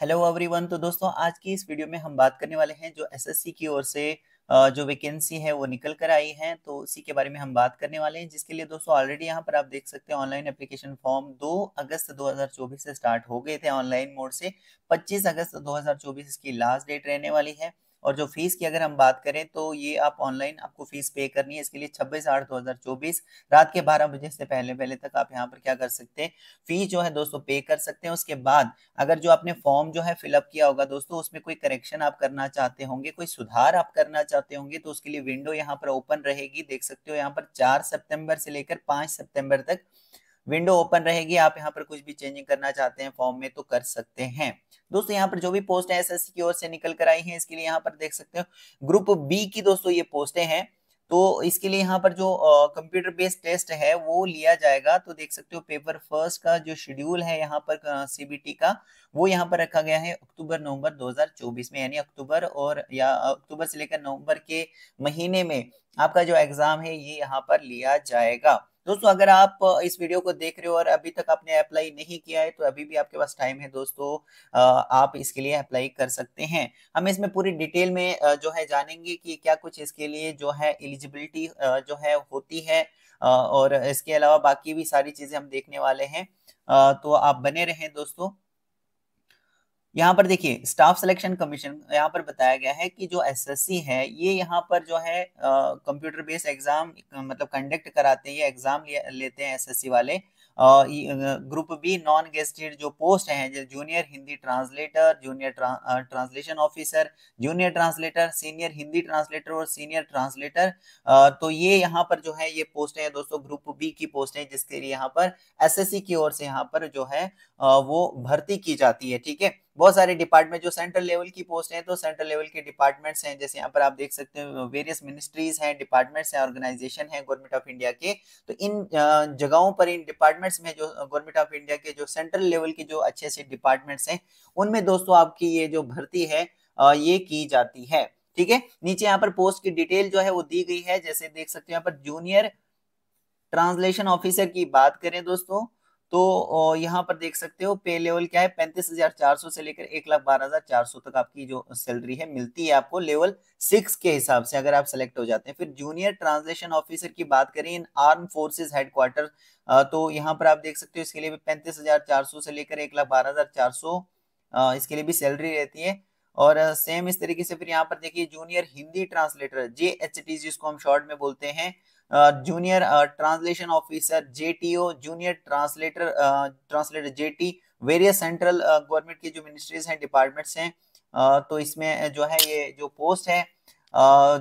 Hello everyone तो दोस्तों आज की इस वीडियो में हम बात करने वाले हैं जो एसएससी की ओर से जो वैकेंसी है वो निकल कर आई है तो उसी के बारे में हम बात करने वाले हैं जिसके लिए दोस्तों ऑलरेडी यहाँ पर आप देख सकते हैं ऑनलाइन एप्लीकेशन फॉर्म 2 अगस्त 2024 से स्टार्ट हो गए थे ऑनलाइन मोड से 25 अगस्त 2024 इसकी लास्ट डेट रहने वाली है और जो फीस की अगर हम बात करें तो ये आप ऑनलाइन आपको फीस पे करनी है इसके लिए छब्बीस आठ दो हजार चौबीस रात के बारह बजे से पहले पहले तक आप यहाँ पर क्या कर सकते हैं फीस जो है दोस्तों पे कर सकते हैं उसके बाद अगर जो आपने फॉर्म जो है फिलअप किया होगा दोस्तों उसमें कोई करेक्शन आप करना चाहते होंगे कोई सुधार आप करना चाहते होंगे तो उसके लिए विंडो यहाँ पर ओपन रहेगी देख सकते हो यहाँ पर चार सेप्टेम्बर से लेकर पांच सेप्टेम्बर तक विंडो ओपन रहेगी आप यहाँ पर कुछ भी चेंजिंग करना चाहते हैं फॉर्म में तो कर सकते हैं दोस्तों यहाँ पर जो भी पोस्ट है एस की ओर से निकल कर आई है इसके लिए यहाँ पर देख सकते हो ग्रुप बी की दोस्तों ये पोस्टें हैं तो इसके लिए यहाँ पर जो कंप्यूटर बेस्ड टेस्ट है वो लिया जाएगा तो देख सकते हो पेपर फर्स्ट का जो शेड्यूल है यहाँ पर सीबीटी का वो यहाँ पर रखा गया है अक्टूबर नवंबर 2024 में यानी अक्टूबर और या अक्टूबर से लेकर नवंबर के महीने में आपका जो एग्जाम है ये यहाँ पर लिया जाएगा दोस्तों अगर आप इस वीडियो को देख रहे हो और अभी तक आपने अप्लाई नहीं किया है तो अभी भी आपके पास टाइम है दोस्तों आप इसके लिए अप्लाई कर सकते हैं हम इसमें पूरी डिटेल में जो है जानेंगे कि क्या कुछ इसके लिए जो है एलिजिबिलिटी जो है होती है और इसके अलावा बाकी भी सारी चीज़ें हम देखने वाले हैं तो आप बने रहें दोस्तों यहाँ पर देखिए स्टाफ सिलेक्शन कमीशन यहाँ पर बताया गया है कि जो एसएससी है ये यहाँ पर जो है कंप्यूटर बेस्ड एग्जाम मतलब कंडक्ट कराते हैं ये एग्जाम ले, लेते हैं एसएससी वाले ग्रुप बी नॉन गेस्टेड जो पोस्ट हैं junior Hindi translator junior translation officer junior translator senior Hindi translator और सीनियर ट्रांसलेटर तो ये यहाँ पर जो है ये पोस्ट है दोस्तों ग्रुप बी की पोस्ट है जिसके लिए यहाँ पर एसएससी की ओर से यहाँ पर जो है वो भर्ती की जाती है ठीक है बहुत सारे डिपार्टमेंट जो सेंट्रल लेवल की पोस्ट है तो सेंट्रल लेवल के डिपार्टमेंट्स हैं जैसे यहाँ पर आप देख सकते हो वेरियस मिनिस्ट्रीज हैं डिपार्टमेंट्स हैं ऑर्गेनाइजेशन है गवर्नमेंट ऑफ इंडिया के तो इन जगहों पर इन डिपार्टमेंट्स में जो गवर्नमेंट ऑफ इंडिया के जो सेंट्रल लेवल के जो अच्छे अच्छे डिपार्टमेंट्स हैं उनमें दोस्तों आपकी ये जो भर्ती है ये की जाती है ठीक है नीचे यहाँ पर पोस्ट की डिटेल जो है वो दी गई है जैसे देख सकते हो यहाँ पर जूनियर ट्रांसलेशन ऑफिसर की बात करें दोस्तों तो यहाँ पर देख सकते हो पे लेवल क्या है पैंतीस हजार चार सौ से लेकर एक लाख बारह हजार चार सौ तक आपकी जो सैलरी है मिलती है आपको लेवल सिक्स के हिसाब से अगर आप सेलेक्ट हो जाते हैं फिर जूनियर ट्रांसलेशन ऑफिसर की बात करें इन आर्म फोर्सेज हेडक्वार्टर तो यहाँ पर आप देख सकते हो इसके लिए भी पैंतीस हजार चार सौ से लेकर एक लाख बारह हजार चार सौ इसके लिए भी सैलरी रहती है और सेम इस तरीके से फिर यहाँ पर देखिए junior Hindi translator J H T जिसको हम शॉर्ट में बोलते हैं junior translation officer JTO junior translator translator JT various central government के जो मिनिस्ट्रीज हैं डिपार्टमेंट्स हैं तो इसमें जो है ये जो पोस्ट है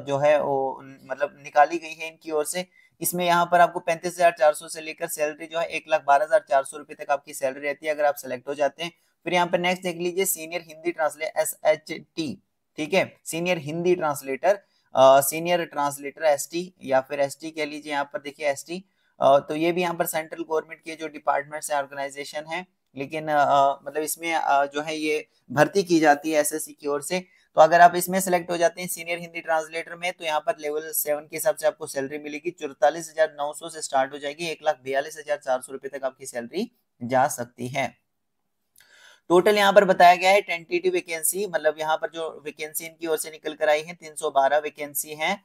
जो है वो मतलब निकाली गई है इनकी ओर से इसमें यहाँ पर आपको पैंतीस हजार चार सौ से लेकर सैलरी जो है एक लाख बारह हजार चार सौ रुपए तक आपकी सैलरी रहती है अगर आप सेलेक्ट हो जाते हैं फिर यहाँ पर नेक्स्ट देख लीजिए senior Hindi translator S H T ठीक है senior Hindi translator senior translator S या फिर एस कह लीजिए यहाँ पर देखिए एसटी तो ये भी यहाँ पर सेंट्रल गवर्नमेंट के जो डिपार्टमेंट्स है ऑर्गेनाइजेशन है लेकिन मतलब इसमें जो है ये भर्ती की जाती है एस की ओर से तो अगर आप इसमें सेलेक्ट हो जाते हैं सीनियर हिंदी ट्रांसलेटर में तो यहाँ पर लेवल सेवन के हिसाब से आपको सैलरी मिलेगी चौतालीस हजार नौ सौ से स्टार्ट हो जाएगी एक लाख बयालीस हजार चार सौ रुपए तक आपकी सैलरी जा सकती है टोटल यहाँ पर बताया गया है ट्वेंटी वैकेंसी मतलब यहाँ पर जो वैकेंसी इनकी ओर से निकल कर आई है 312 वैकेंसी है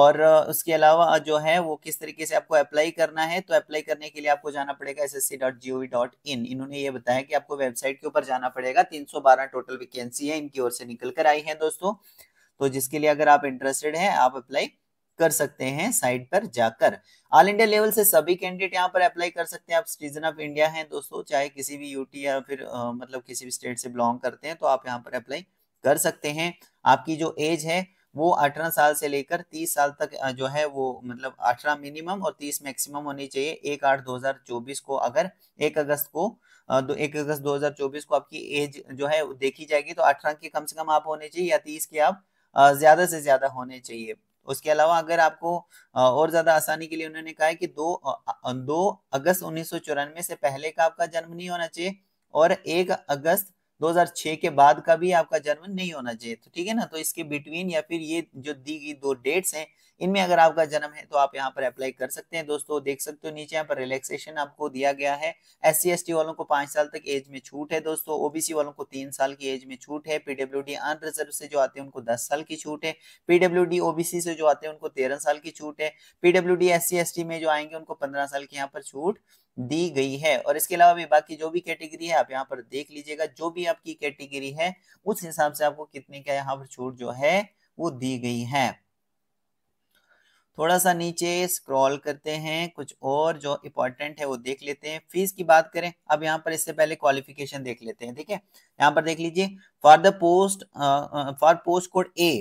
और उसके अलावा जो है वो किस तरीके से आपको अप्लाई करना है तो अप्लाई करने के लिए आपको जाना पड़ेगा S S C dot G O V dot in इन्होंने ये बताया कि आपको वेबसाइट के ऊपर जाना पड़ेगा 312 टोटल वैकेंसी है इनकी ओर से निकल कर आई है दोस्तों तो जिसके लिए अगर आप इंटरेस्टेड हैं आप अप्लाई कर सकते हैं साइट पर जाकर ऑल इंडिया लेवल से सभी कैंडिडेट यहाँ पर अप्लाई कर सकते हैं आप सिटीजन ऑफ इंडिया हैं दोस्तों चाहे किसी भी यूटी या फिर आ, मतलब किसी भी स्टेट से बिलोंग करते हैं तो आप यहाँ पर अप्लाई कर सकते हैं आपकी जो एज है वो अठारह साल से लेकर तीस साल तक जो है वो मतलब अठारह मिनिमम और तीस मैक्सिमम होनी चाहिए एक आठ दो हजार चौबीस को अगर एक अगस्त को दो एक अगस्त दो हजार चौबीस को आपकी एज जो है देखी जाएगी तो अठारह के कम से कम आप होने चाहिए या तीस के आप ज्यादा से ज्यादा होने चाहिए उसके अलावा अगर आपको और ज़्यादा आसानी के लिए उन्होंने कहा है कि दो दो अगस्त उन्नीस से पहले का आपका जन्म नहीं होना चाहिए और एक अगस्त 2006 के बाद का भी आपका जन्म नहीं होना चाहिए तो ठीक है ना तो इसके बिटवीन या फिर ये जो दी गई दो डेट्स हैं इनमें अगर आपका जन्म है तो आप यहाँ पर अप्लाई कर सकते हैं दोस्तों देख सकते हो नीचे यहाँ पर रिलैक्सेशन आपको दिया गया है एस सी वालों को पांच साल तक एज में छूट है दोस्तों ओबीसी वालों को तीन साल की एज में छूट है पीडब्ल्यू डी अनरिजर्व से जो आते हैं उनको दस साल की छूट है पीडब्ल्यू डी ओबीसी से जो आते हैं उनको तेरह साल की छूट है पीडब्ल्यू डी एस सी में जो आएंगे उनको पंद्रह साल की यहाँ पर छूट दी गई है और इसके अलावा भी बाकी जो भी कैटेगरी है आप यहाँ पर देख लीजिएगा जो भी आपकी कैटेगरी है उस हिसाब से आपको कितने का यहाँ पर छूट जो है वो दी गई है थोड़ा सा नीचे स्क्रॉल करते हैं कुछ और जो इम्पोर्टेंट है वो देख लेते हैं फीस की बात करें अब यहाँ पर इससे पहले क्वालिफिकेशन देख लेते हैं ठीक है यहाँ पर देख लीजिए for the post for post code A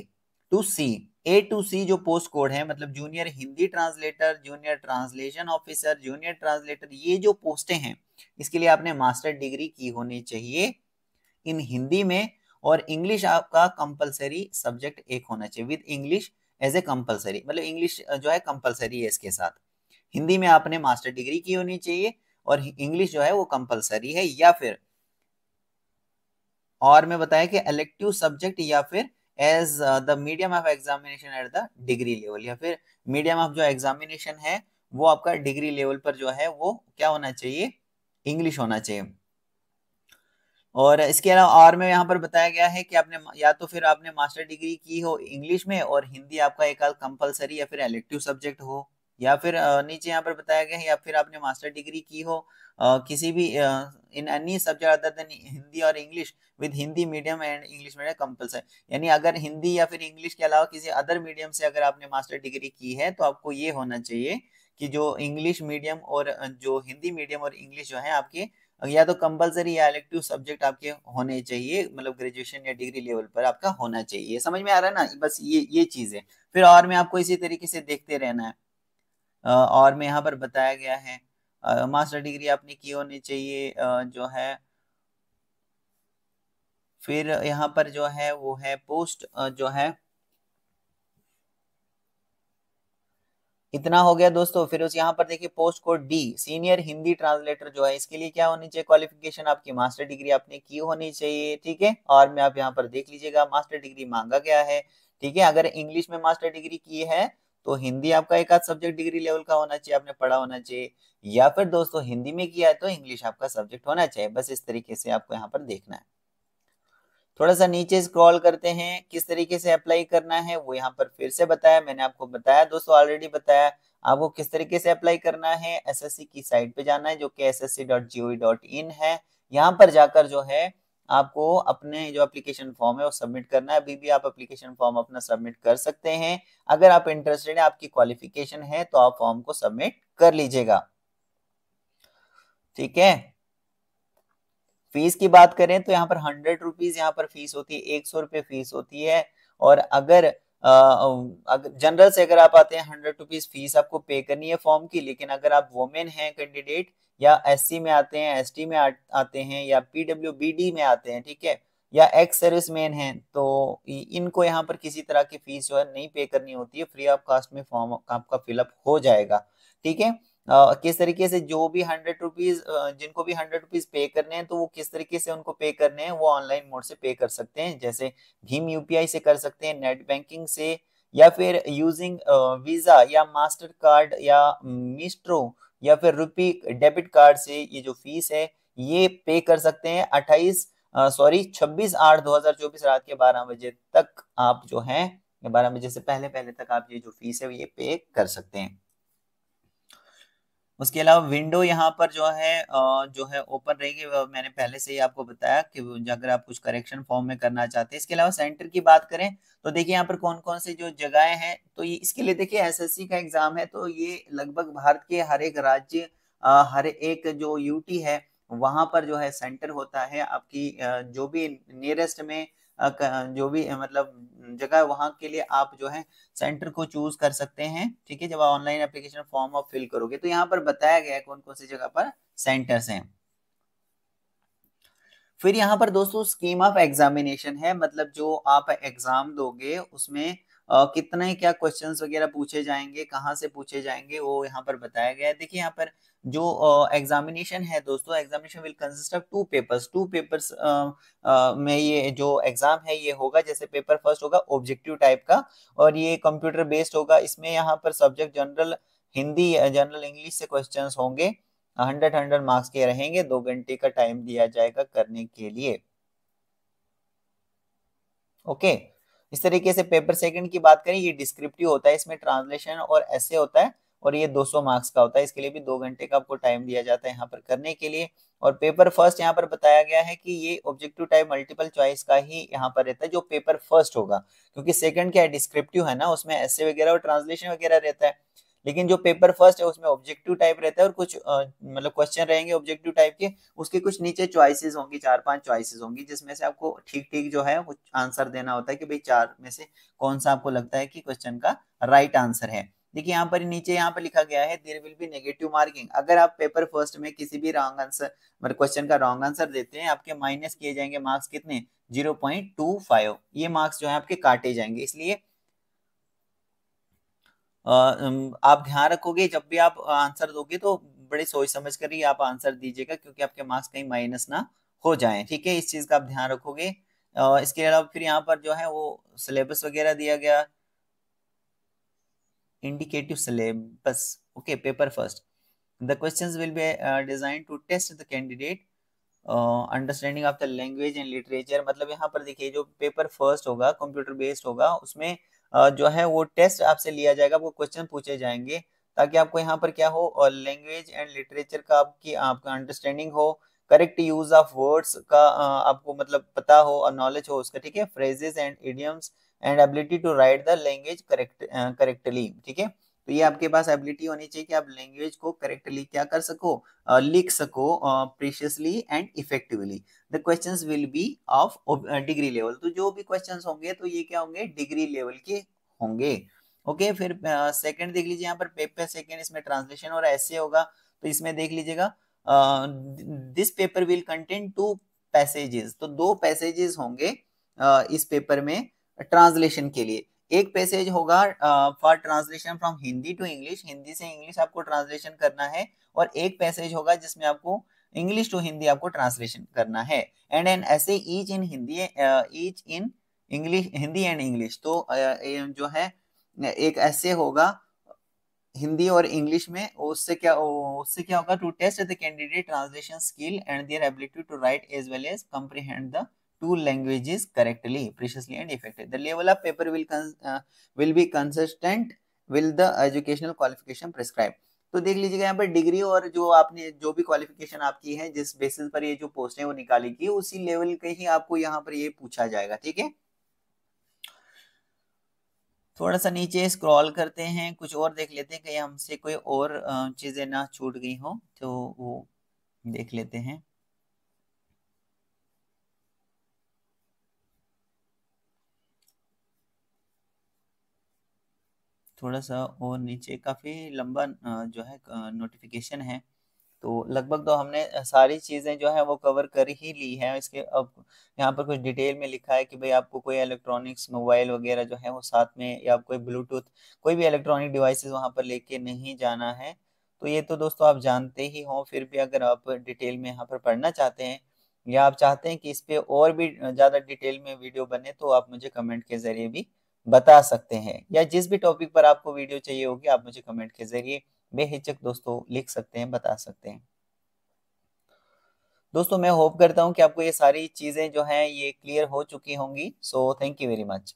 two C A two C जो पोस्ट कोड है मतलब junior Hindi translator junior translation officer junior translator ये जो पोस्टें हैं इसके लिए आपने मास्टर डिग्री की होनी चाहिए इन हिंदी में और इंग्लिश आपका कंपलसरी सब्जेक्ट एक होना चाहिए with English as a compulsory मतलब इंग्लिश जो है कंपलसरी है इसके साथ हिंदी में आपने मास्टर डिग्री की होनी चाहिए और इंग्लिश जो है वो कंपलसरी है या फिर और मैं बताया कि इलेक्टिव सब्जेक्ट या फिर as the medium of examination at the degree level या फिर मीडियम ऑफ जो एग्जामिनेशन है वो आपका डिग्री लेवल पर जो है वो क्या होना चाहिए इंग्लिश होना चाहिए और इसके अलावा और में यहाँ पर बताया गया है कि आपने या तो फिर आपने मास्टर डिग्री की हो इंग्लिश में और हिंदी आपका एक कंपलसरी या फिर एलेक्टिव सब्जेक्ट हो या फिर नीचे यहाँ पर बताया गया है या फिर आपने मास्टर डिग्री की हो किसी भी in any subject other than Hindi और English with Hindi medium and English medium compulsory यानी अगर हिंदी या फिर इंग्लिश के अलावा किसी अदर मीडियम से अगर आपने मास्टर डिग्री की है तो आपको ये होना चाहिए कि जो इंग्लिश मीडियम और जो हिंदी मीडियम और इंग्लिश जो है आपके या तो कंपलसरी या इलेक्टिव सब्जेक्ट आपके होने चाहिए मतलब ग्रेजुएशन या डिग्री लेवल पर आपका होना चाहिए समझ में आ रहा है ना बस ये ये चीज है फिर और में आपको इसी तरीके से देखते रहना है और में यहाँ पर बताया गया है मास्टर डिग्री आपने की होनी चाहिए जो है फिर यहाँ पर जो है वो है पोस्ट जो है इतना हो गया दोस्तों फिर उस यहाँ पर देखिए post code D senior Hindi translator जो है इसके लिए क्या होनी चाहिए क्वालिफिकेशन आपकी मास्टर डिग्री आपने की होनी चाहिए ठीक है और में आप यहाँ पर देख लीजिएगा मास्टर डिग्री मांगा गया है ठीक है अगर इंग्लिश में मास्टर डिग्री की है तो हिंदी आपका एक आध सब्जेक्ट डिग्री लेवल का होना चाहिए आपने पढ़ा होना चाहिए या फिर दोस्तों हिंदी में किया है तो इंग्लिश आपका सब्जेक्ट होना चाहिए बस इस तरीके से आपको यहाँ पर देखना है थोड़ा सा नीचे स्क्रॉल करते हैं किस तरीके से अप्लाई करना है वो यहाँ पर फिर से बताया मैंने आपको बताया दोस्तों ऑलरेडी बताया आपको किस तरीके से अप्लाई करना है एसएससी की साइट पे जाना है जो कि एस e है यहाँ पर जाकर जो है आपको अपने जो एप्लीकेशन फॉर्म है वो सबमिट करना है अभी भी आप एप्लीकेशन फॉर्म अपना सबमिट कर सकते हैं अगर आप इंटरेस्टेड है आपकी क्वालिफिकेशन है तो आप फॉर्म को सबमिट कर लीजिएगा ठीक है फीस की बात करें तो यहाँ पर हंड्रेड रुपीज यहाँ पर फीस होती है एक सौ रुपये फीस होती है और अगर जनरल से अगर आप आते हैं हंड्रेड रुपीज फीस आपको पे करनी है फॉर्म की लेकिन अगर आप वोमेन हैं कैंडिडेट या एस में आते हैं एस में आते हैं या पीडब्ल्यू में आते हैं ठीक है या एक्स सर्विस मैन है तो इनको यहाँ पर किसी तरह की फीस जो है नहीं पे करनी होती है फ्री ऑफ कास्ट में फॉर्म आपका फिलअप हो जाएगा ठीक है किस तरीके से जो भी हंड्रेड रुपीज जिनको भी हंड्रेड रुपीज पे करने हैं तो वो किस तरीके से उनको पे करने हैं वो ऑनलाइन मोड से पे कर सकते हैं जैसे भीम यूपीआई से कर सकते हैं नेट बैंकिंग से या फिर यूजिंग वीजा या मास्टर कार्ड या मिस्ट्रो या फिर रुपी डेबिट कार्ड से ये जो फीस है ये पे कर सकते हैं अट्ठाईस सॉरी छब्बीस आठ दो हजार चौबीस रात के बारह बजे तक आप जो है बारह बजे से पहले पहले तक आप ये जो फीस है ये पे कर सकते हैं उसके अलावा विंडो यहाँ पर जो है जो है ओपन रहेगी मैंने पहले से ही आपको बताया कि अगर आप कुछ करेक्शन फॉर्म में करना चाहते हैं इसके अलावा सेंटर की बात करें तो देखिए यहाँ पर कौन कौन सी जो जगहें हैं तो ये इसके लिए देखिए एसएससी का एग्जाम है तो ये लगभग भारत के हर एक राज्य हर एक जो यूटी है वहां पर जो है सेंटर होता है आपकी जो भी नियरेस्ट में जो भी मतलब जगह वहां के लिए आप जो है सेंटर को चूज कर सकते हैं ठीक है जब आप ऑनलाइन एप्लीकेशन फॉर्म आप फिल करोगे तो यहाँ पर बताया गया है कौन कौन सी जगह पर सेंटर्स हैं फिर यहाँ पर दोस्तों स्कीम ऑफ एग्जामिनेशन है मतलब जो आप एग्जाम दोगे उसमें कितने क्या क्वेश्चन वगैरह पूछे जाएंगे कहाँ से पूछे जाएंगे वो यहाँ पर बताया गया है देखिए यहाँ पर जो एग्जामिनेशन है दोस्तों examination will consist of two papers two papers में ये जो एग्जाम है ये होगा जैसे पेपर फर्स्ट होगा ऑब्जेक्टिव टाइप का और ये कंप्यूटर बेस्ड होगा इसमें यहाँ पर subject general Hindi general English से क्वेश्चन होंगे हंड्रेड हंड्रेड मार्क्स के रहेंगे दो घंटे का टाइम दिया जाएगा करने के लिए ओके okay. इस तरीके से पेपर सेकंड की बात करें ये डिस्क्रिप्टिव होता है इसमें ट्रांसलेशन और ऐसे होता है और ये 200 मार्क्स का होता है इसके लिए भी दो घंटे का आपको टाइम दिया जाता है यहाँ पर करने के लिए और पेपर फर्स्ट यहाँ पर बताया गया है कि ये ऑब्जेक्टिव टाइप मल्टीपल चॉइस का ही यहाँ पर रहता है जो पेपर फर्स्ट होगा क्योंकि सेकंड क्या है डिस्क्रिप्टिव है ना उसमें ऐसे वगैरह और ट्रांसलेशन वगैरह रहता है लेकिन जो पेपर फर्स्ट है उसमें ऑब्जेक्टिव टाइप रहता है और कुछ मतलब क्वेश्चन रहेंगे ऑब्जेक्टिव टाइप के उसके कुछ नीचे चॉइसेस होंगी चार पांच चॉइसेस होंगी जिसमें से आपको ठीक ठीक जो है कुछ आंसर देना होता है कि भाई चार में से कौन सा आपको लगता है कि क्वेश्चन का राइट आंसर है देखिए यहाँ पर नीचे यहाँ पर लिखा गया है there will be negative marking अगर आप पेपर फर्स्ट में किसी भी रॉन्ग आंसर मतलब क्वेश्चन का रॉन्ग आंसर देते हैं आपके माइनस किए जाएंगे मार्क्स कितने जीरो पॉइंट टू फाइव ये मार्क्स जो है आपके काटे जाएंगे इसलिए आप ध्यान रखोगे जब भी आप आंसर दोगे तो बड़े सोच समझ कर ही आप आंसर दीजिएगा क्योंकि आपके मार्क्स कहीं माइनस ना हो जाए ठीक है इस चीज़ का आप ध्यान रखोगे इसके अलावा फिर यहाँ पर जो है वो सिलेबस वगैरह दिया गया indicative syllabus okay paper first the questions will be design to test the candidate understanding of the language and literature मतलब यहाँ पर देखिए जो पेपर फर्स्ट होगा कंप्यूटर बेस्ड होगा उसमें जो है वो टेस्ट आपसे लिया जाएगा वो क्वेश्चन पूछे जाएंगे ताकि आपको यहाँ पर क्या हो और लैंग्वेज एंड लिटरेचर का आपकी आपका अंडरस्टैंडिंग हो करेक्ट यूज ऑफ वर्ड्स का आपको मतलब पता हो और नॉलेज हो उसका ठीक है phrases and idioms and ability to write the language correct correctly ठीक है तो ये आपके पास एबिलिटी होनी चाहिए कि आप लैंग्वेज को करेक्टली क्या कर सको लिख सको precisely and effectively the question will be of degree level तो जो भी क्वेश्चन होंगे तो ये क्या होंगे डिग्री लेवल के होंगे ओके okay, फिर सेकंड uh, देख लीजिए यहाँ पर पेपर सेकंड इसमें ट्रांसलेशन और ऐसे होगा तो इसमें देख लीजिएगा this paper will contain two passages तो दो पैसेजेस होंगे uh, इस पेपर में ट्रांसलेशन के लिए एक पैसेज होगा for translation from Hindi to English Hindi से इंग्लिश आपको ट्रांसलेशन करना है और एक पैसेज होगा जिसमें आपको इंग्लिश टू हिंदी आपको ट्रांसलेशन करना है and an essay each in Hindi each in English Hindi and English तो uh, जो है एक ऐसे होगा हिंदी और इंग्लिश में उससे क्या उससे क्या होगा to test the candidate translation skill and their ability to write as well as comprehend the two languages correctly, preciously and effectively. The level of paper will uh, will be consistent with the educational qualification prescribed. तो देख लीजिएगा यहाँ पर degree और जो आपने जो भी क्वालिफिकेशन आपकी है जिस बेसिस पर ये जो पोस्ट है वो निकाली गई उसी लेवल के ही आपको यहाँ पर ये पूछा जाएगा ठीक है थोड़ा सा नीचे स्क्रॉल करते हैं कुछ और देख लेते हैं कहीं हमसे कोई और चीज़ें ना छूट गई हो तो वो देख लेते हैं थोड़ा सा और नीचे काफ़ी लंबा जो है नोटिफिकेशन है तो लगभग तो हमने सारी चीज़ें जो है वो कवर कर ही ली है इसके अब यहाँ पर कुछ डिटेल में लिखा है कि भाई आपको कोई इलेक्ट्रॉनिक्स मोबाइल वगैरह जो है वो साथ में या कोई ब्लूटूथ कोई भी इलेक्ट्रॉनिक डिवाइसेस वहाँ पर लेके नहीं जाना है तो ये तो दोस्तों आप जानते ही हो फिर भी अगर आप डिटेल में यहाँ पर पढ़ना चाहते हैं या आप चाहते हैं कि इस पर और भी ज़्यादा डिटेल में वीडियो बने तो आप मुझे कमेंट के ज़रिए भी बता सकते हैं या जिस भी टॉपिक पर आपको वीडियो चाहिए होगी आप मुझे कमेंट के जरिए बेहिचक दोस्तों लिख सकते हैं बता सकते हैं दोस्तों मैं होप करता हूं कि आपको ये सारी चीज़ें जो हैं ये क्लियर हो चुकी होंगी so thank you very much